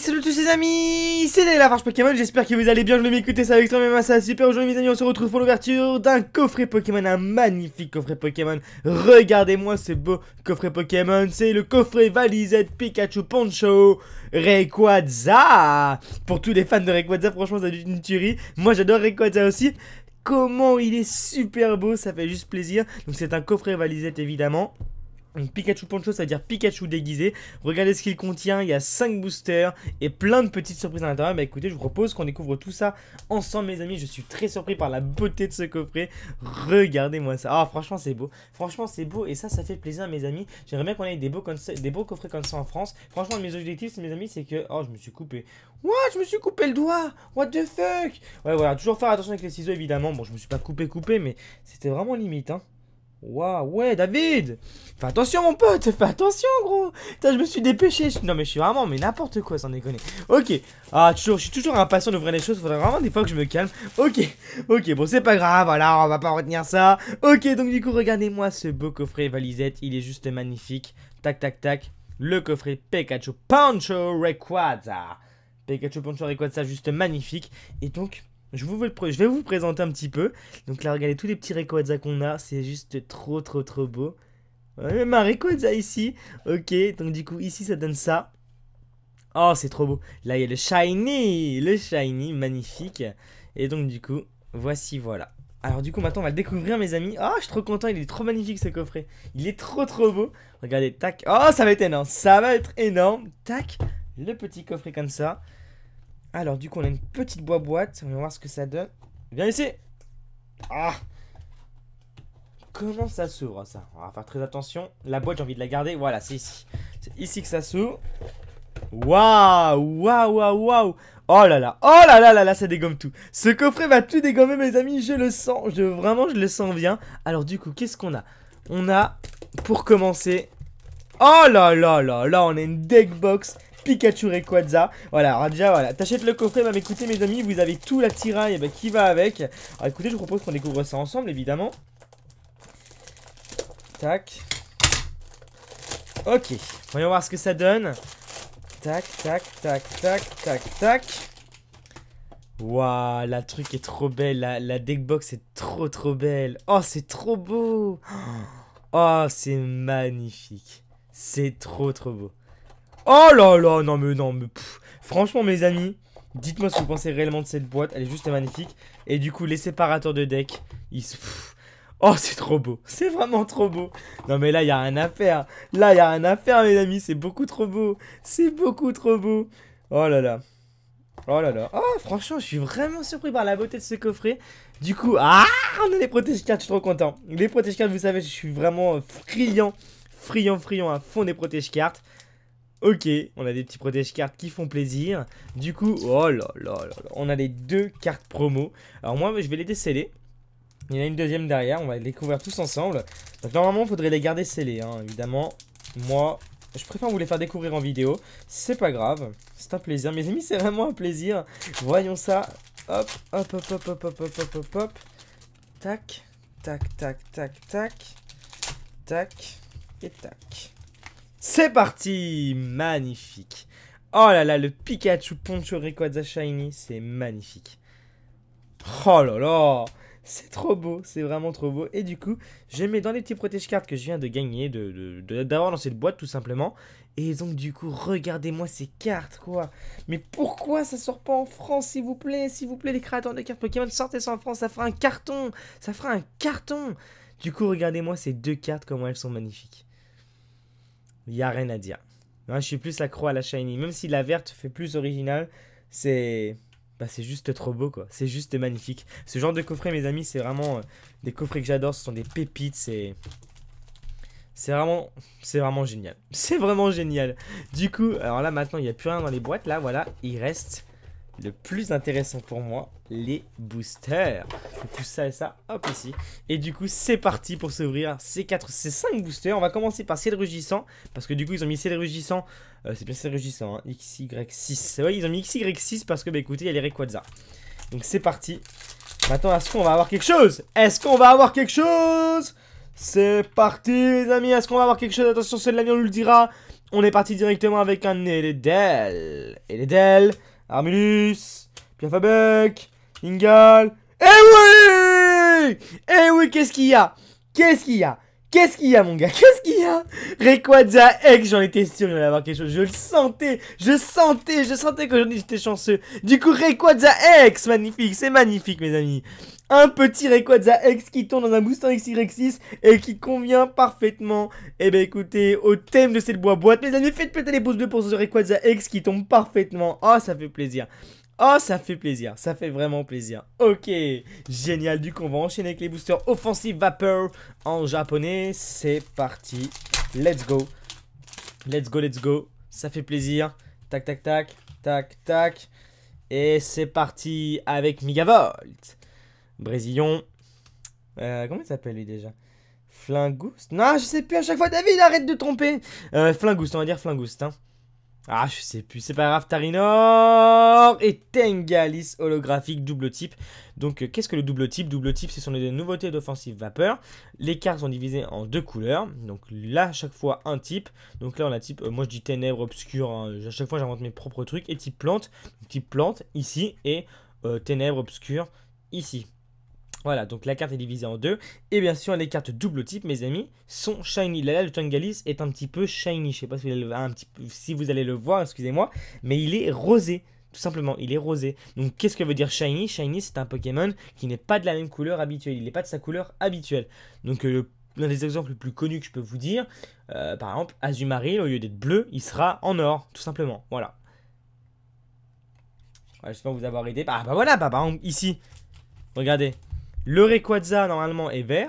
Salut à tous les amis, c'est la Pokémon, j'espère que vous allez bien, je vais m'écouter ça avec même ça super aujourd'hui mes amis, on se retrouve pour l'ouverture d'un coffret Pokémon, un magnifique coffret Pokémon, regardez-moi ce beau coffret Pokémon, c'est le coffret Valisette Pikachu Poncho Rayquaza Pour tous les fans de Rayquaza, franchement ça être une tuerie, moi j'adore Rayquaza aussi, comment il est super beau, ça fait juste plaisir, donc c'est un coffret Valisette évidemment Pikachu Poncho, ça veut dire Pikachu déguisé. Regardez ce qu'il contient, il y a 5 boosters et plein de petites surprises à l'intérieur. Bah écoutez, je vous propose qu'on découvre tout ça ensemble mes amis. Je suis très surpris par la beauté de ce coffret. Regardez-moi ça. Ah franchement c'est beau. Franchement c'est beau et ça, ça fait plaisir mes amis. J'aimerais bien qu'on ait des beaux, des beaux coffrets comme ça en France. Franchement, mes objectifs mes amis, c'est que... Oh, je me suis coupé. What Je me suis coupé le doigt What the fuck Ouais, voilà, toujours faire attention avec les ciseaux évidemment. Bon, je me suis pas coupé coupé, mais c'était vraiment limite hein. Waouh, ouais, David Fais attention, mon pote Fais attention, gros Putain, je me suis dépêché Non, mais je suis vraiment, mais n'importe quoi, sans déconner. Ok. Ah, toujours, je suis toujours impatient d'ouvrir les choses. Faudrait vraiment des fois que je me calme. Ok. Ok, bon, c'est pas grave. Voilà, on va pas retenir ça. Ok, donc du coup, regardez-moi ce beau coffret valisette. Il est juste magnifique. Tac, tac, tac. Le coffret Pikachu Pancho Requaza. Pikachu Pancho Requaza, juste magnifique. Et donc, je, vais, vous présenter un petit peu. Donc là, regardez tous les petits Rayquaza qu'on a. C'est juste trop, trop, trop beau. Ouais, un ici. Ok, donc du coup, ici, ça donne ça. Oh, c'est trop beau. Là, il y a le Shiny. Le Shiny, magnifique. Et donc, du coup, voici, voilà. Alors du coup maintenant on va le découvrir mes amis oh, je suis trop content il est trop magnifique ce coffret Il est trop trop beau Regardez tac Oh ça va être énorme Ça va être énorme Tac Le petit coffret comme ça alors, du coup, on a une petite boîte. On va voir ce que ça donne. Viens ici Ah Comment ça s'ouvre, ça On va faire très attention. La boîte, j'ai envie de la garder. Voilà, c'est ici. C'est ici que ça s'ouvre. Waouh Waouh, waouh, waouh Oh là là, oh là là là là, ça dégomme tout. Ce coffret va tout dégommer, mes amis, je le sens. Je, vraiment, je le sens bien. Alors, du coup, qu'est-ce qu'on a On a, pour commencer... Oh là là là là, on a une deck box Pikachu Rayquaza. Voilà, alors déjà, voilà, t'achètes le coffret, bah écoutez mes amis, vous avez tout l'attirail eh bah, ben, qui va avec. Alors écoutez, je vous propose qu'on découvre ça ensemble, évidemment. Tac. Ok, voyons voir ce que ça donne. Tac, tac, tac, tac, tac, tac. Waouh, la truc est trop belle. La, la deckbox est trop, trop belle. Oh, c'est trop beau. Oh, c'est magnifique. C'est trop, trop beau. Oh là là, non mais non, mais franchement mes amis, dites-moi ce que vous pensez réellement de cette boîte, elle est juste magnifique. Et du coup, les séparateurs de deck, ils se... Oh, c'est trop beau. C'est vraiment trop beau. Non, mais là, il n'y a rien à faire. Là, il n'y a rien à faire, mes amis. C'est beaucoup trop beau. C'est beaucoup trop beau. Oh là là. Oh là là. Oh, franchement, je suis vraiment surpris par la beauté de ce coffret. Du coup, ah, on a les protège cartes. Je suis trop content. Les protège cartes, vous savez, je suis vraiment friand. Friand, friand à fond des protège cartes. Ok, on a des petits protège-cartes qui font plaisir. Du coup, oh là là là, on a les deux cartes promo. Alors moi, je vais les déceler. Il y en a une deuxième derrière, on va les découvrir tous ensemble. Donc normalement, il faudrait les garder scellés, hein, évidemment. Moi, je préfère vous les faire découvrir en vidéo. C'est pas grave, c'est un plaisir. Mes amis, c'est vraiment un plaisir. Voyons ça. Hop, hop, hop, hop, hop, hop, hop, hop, hop, hop. Tac, tac, tac, tac, tac. Tac et tac. C'est parti Magnifique Oh là là, le Pikachu Poncho Ricoza Shiny, c'est magnifique. Oh là là C'est trop beau, c'est vraiment trop beau. Et du coup, je mets dans les petits protège-cartes que je viens de gagner, d'avoir de, de, dans cette boîte tout simplement. Et donc du coup, regardez-moi ces cartes quoi Mais pourquoi ça sort pas en France s'il vous plaît S'il vous plaît les créateurs de cartes Pokémon, sortez ça en France, ça fera un carton Ça fera un carton Du coup, regardez-moi ces deux cartes, comment elles sont magnifiques il n'y a rien à dire. Hein, je suis plus accro à la shiny. Même si la verte fait plus original, c'est. Bah, c'est juste trop beau, quoi. C'est juste magnifique. Ce genre de coffret, mes amis, c'est vraiment euh, des coffrets que j'adore. Ce sont des pépites. C'est. C'est vraiment, c'est vraiment génial. C'est vraiment génial. Du coup, alors là maintenant, il n'y a plus rien dans les boîtes. Là, voilà, il reste le plus intéressant pour moi, les boosters. tout ça et ça, hop ici. Et du coup, c'est parti pour s'ouvrir ces 4, ces 5 boosters. On va commencer par Ciel Rugissant, parce que du coup, ils ont mis Ciel Rugissant, euh, c'est bien Ciel Rugissant, hein, XY6. Oui, ils ont mis XY6 parce que, bah écoutez, il y a les Rayquaza. Donc c'est parti. Maintenant, est-ce qu'on va avoir quelque chose Est-ce qu'on va avoir quelque chose C'est parti, les amis, est-ce qu'on va avoir quelque chose Attention, c'est de on le dira. On est parti directement avec un Eledel. Eledel Armulus, Piafabeck, Ingal. Eh oui Eh oui, qu'est-ce qu'il y a Qu'est-ce qu'il y a Qu'est-ce qu'il y a, mon gars Qu'est-ce qu'il y a Requaza X, j'en étais sûr, il allait avoir quelque chose. Je le sentais, je sentais, je sentais qu'aujourd'hui j'étais chanceux. Du coup, Requaza X, magnifique, c'est magnifique, mes amis un petit Rayquaza X qui tourne dans un booster XY6 et qui convient parfaitement, et eh ben écoutez, au thème de cette boîte boîte. Mes amis, faites péter les pouces bleus pour ce Rayquaza X qui tombe parfaitement. Oh, ça fait plaisir. Oh, ça fait plaisir, ça fait vraiment plaisir. Ok, génial. Du coup, on va enchaîner avec les boosters offensifs Vapor en japonais. C'est parti. Let's go. Let's go, let's go. Ça fait plaisir. Tac, tac, tac, tac, tac. Et c'est parti avec Megavolt. Brésillon. Euh, comment il s'appelle lui déjà Flingouste Non, je sais plus à chaque fois. David, arrête de tromper euh, Flingouste, on va dire Flingouste hein. Ah, je sais plus. C'est pas grave, Tarinor Et Tengalis holographique double type. Donc, euh, qu'est-ce que le double type Double type, ce sont les nouveautés d'offensive vapeur. Les cartes sont divisées en deux couleurs. Donc là, à chaque fois, un type. Donc là, on a type, euh, moi je dis ténèbres, obscures. Hein. À chaque fois, j'invente mes propres trucs. Et type plante, type plante ici. Et ténèbres, obscures ici. Voilà, donc la carte est divisée en deux. Et bien sûr, les cartes double type, mes amis, sont shiny. Là, le est un petit peu shiny. Je sais pas si vous allez le, un petit si vous allez le voir, excusez-moi. Mais il est rosé. Tout simplement, il est rosé. Donc qu'est-ce que veut dire shiny Shiny, c'est un Pokémon qui n'est pas de la même couleur habituelle. Il n'est pas de sa couleur habituelle. Donc euh, l'un des exemples les plus connus que je peux vous dire, euh, par exemple, Azumarill, au lieu d'être bleu, il sera en or, tout simplement. Voilà. J'espère vous avoir aidé. Ah bah voilà, bah, bah ici. Regardez, le requaza normalement, est vert.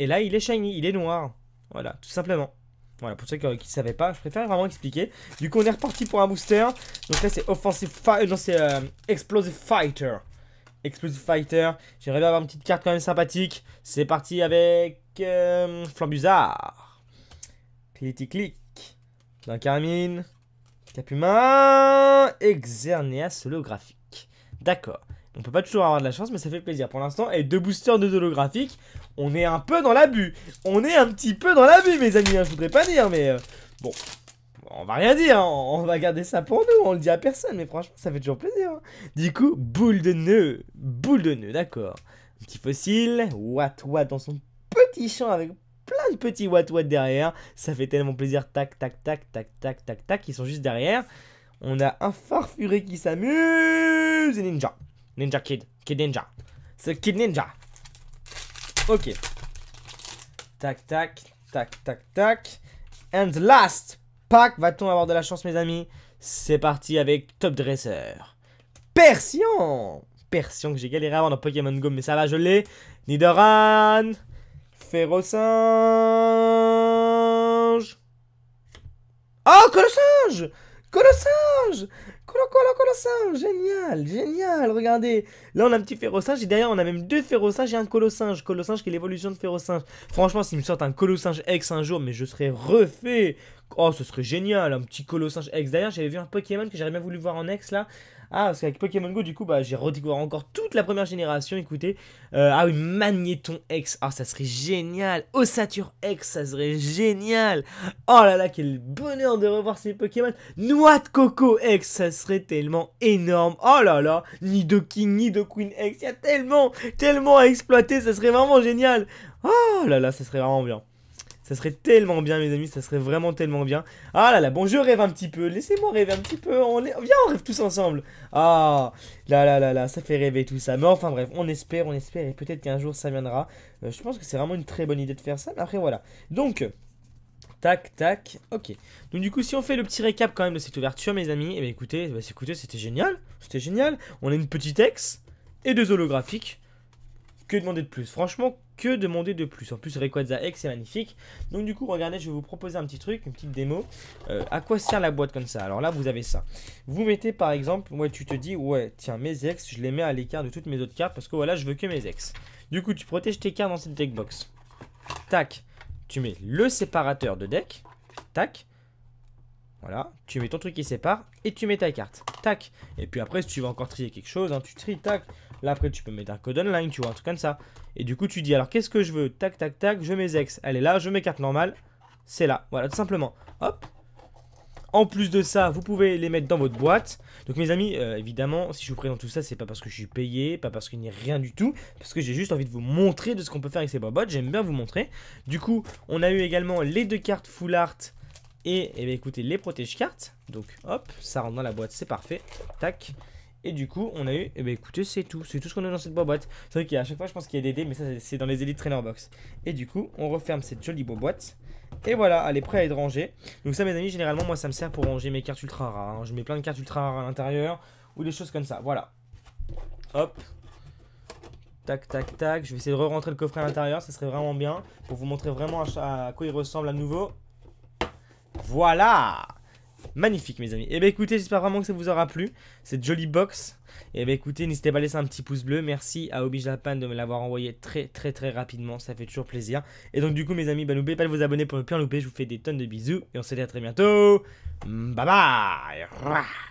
Et là, il est shiny, il est noir. Voilà, tout simplement. Voilà, pour ceux qui ne savaient pas, je préfère vraiment expliquer. Du coup, on est reparti pour un booster. Donc là, c'est Offensive Fighter. Euh, non, euh, Explosive Fighter. Explosive Fighter. J'aimerais bien avoir une petite carte quand même sympathique. C'est parti avec euh, Flambuzard. Click. Carmine. Capuma. Exerneas holographique. D'accord. On peut pas toujours avoir de la chance, mais ça fait plaisir pour l'instant. Et deux boosters de holographique, on est un peu dans l'abus. On est un petit peu dans l'abus, mes amis. Hein, je voudrais pas dire, mais euh, bon. On va rien dire, hein. on va garder ça pour nous, on le dit à personne, mais franchement, ça fait toujours plaisir. Hein. Du coup, boule de nœud. Boule de nœud, d'accord. petit fossile, Watt Watt dans son petit champ avec plein de petits Watt Watt derrière. Ça fait tellement plaisir. Tac, tac, tac, tac, tac, tac, tac, ils sont juste derrière. On a un farfuré qui s'amuse et ninja. Ninja Kid. Kid Ninja. C'est Kid Ninja. Ok. Tac, tac, tac, tac, tac. And last pack, va-t-on avoir de la chance, mes amis C'est parti avec Top Dresser. Persian Persian que j'ai galéré avoir dans Pokémon Go, mais ça va, je l'ai. Nidoran Sange. Oh, Colossange Colossange colo, colo, Génial, génial, regardez. Là, on a un petit singe. et derrière, on a même deux férocinges et un Colossinge, Colossinge qui est l'évolution de singe. Franchement, s'ils me sortent un colossinge ex un jour, mais je serais refait. Oh, ce serait génial, un petit colossinge ex. D'ailleurs, j'avais vu un Pokémon que j'aurais bien voulu voir en ex là. Ah, parce qu'avec Pokémon Go, du coup, bah, j'ai redécouvert encore toute la première génération. Écoutez, euh, ah oui, Magnéton X. Ah, ça serait génial. Ossature X, ça serait génial. Oh là là, quel bonheur de revoir ces Pokémon. Noix de Coco X, ça serait tellement énorme. Oh là là, ni de King, ni de Queen X. Il y a tellement, tellement à exploiter. Ça serait vraiment génial. Oh là là, ça serait vraiment bien. Ça serait tellement bien, mes amis, ça serait vraiment tellement bien. Ah là là, bon, je rêve un petit peu. Laissez-moi rêver un petit peu. On est, Viens, on rêve tous ensemble. Ah, là là là là, ça fait rêver tout ça. Mais enfin bref, on espère, on espère, et peut-être qu'un jour ça viendra. Euh, je pense que c'est vraiment une très bonne idée de faire ça. après, voilà. Donc... Tac, tac, ok. Donc du coup, si on fait le petit récap quand même de cette ouverture, mes amis, eh bien, écoutez, bah, écoutez c'était génial, c'était génial. On a une petite ex et deux holographiques que demander de plus Franchement, que demander de plus En plus, Rayquaza X, c'est magnifique. Donc du coup, regardez, je vais vous proposer un petit truc, une petite démo. Euh, à quoi sert la boîte comme ça Alors là, vous avez ça. Vous mettez par exemple, moi, tu te dis, ouais, tiens, mes ex, je les mets à l'écart de toutes mes autres cartes parce que voilà, je veux que mes ex. Du coup, tu protèges tes cartes dans cette deck box. Tac, tu mets le séparateur de deck. Tac. Voilà, tu mets ton truc qui sépare et tu mets ta carte. Tac. Et puis après, si tu veux encore trier quelque chose, hein, tu tries, tac. Là, après, tu peux mettre un code online, tu vois, un truc comme ça. Et du coup, tu dis, alors, qu'est-ce que je veux Tac, tac, tac, je mets ex. Elle est là, je mets carte normale. C'est là. Voilà, tout simplement. Hop, en plus de ça, vous pouvez les mettre dans votre boîte. Donc mes amis, euh, évidemment, si je vous présente tout ça, c'est pas parce que je suis payé, pas parce qu'il n'y a rien du tout, parce que j'ai juste envie de vous montrer de ce qu'on peut faire avec ces boîtes-boîtes. J'aime bien vous montrer. Du coup, on a eu également les deux cartes full art et, eh écoutez, les protège cartes. Donc hop, ça rentre dans la boîte, c'est parfait. Tac. Et du coup, on a eu, eh ben écoutez, c'est tout. C'est tout ce qu'on a dans cette boîte. C'est vrai qu'à chaque fois, je pense qu'il y a des dés, mais ça, c'est dans les élites Trainer Box. Et du coup, on referme cette jolie boîte. Et voilà, elle est prête à être rangée. Donc ça, mes amis, généralement, moi, ça me sert pour ranger mes cartes ultra rares. Hein. Je mets plein de cartes ultra rares à l'intérieur ou des choses comme ça. Voilà. Hop. Tac, tac, tac. Je vais essayer de re-rentrer le coffret à l'intérieur. Ça serait vraiment bien pour vous montrer vraiment à quoi il ressemble à nouveau. Voilà Magnifique mes amis. Et eh bah ben, écoutez, j'espère vraiment que ça vous aura plu, cette jolie box. Et eh bah ben, écoutez, n'hésitez pas à laisser un petit pouce bleu. Merci à Obi Japan de me l'avoir envoyé très très très rapidement, ça fait toujours plaisir. Et donc du coup mes amis, bah, n'oubliez pas de vous abonner pour ne plus en louper. Je vous fais des tonnes de bisous et on se dit à très bientôt. Bye bye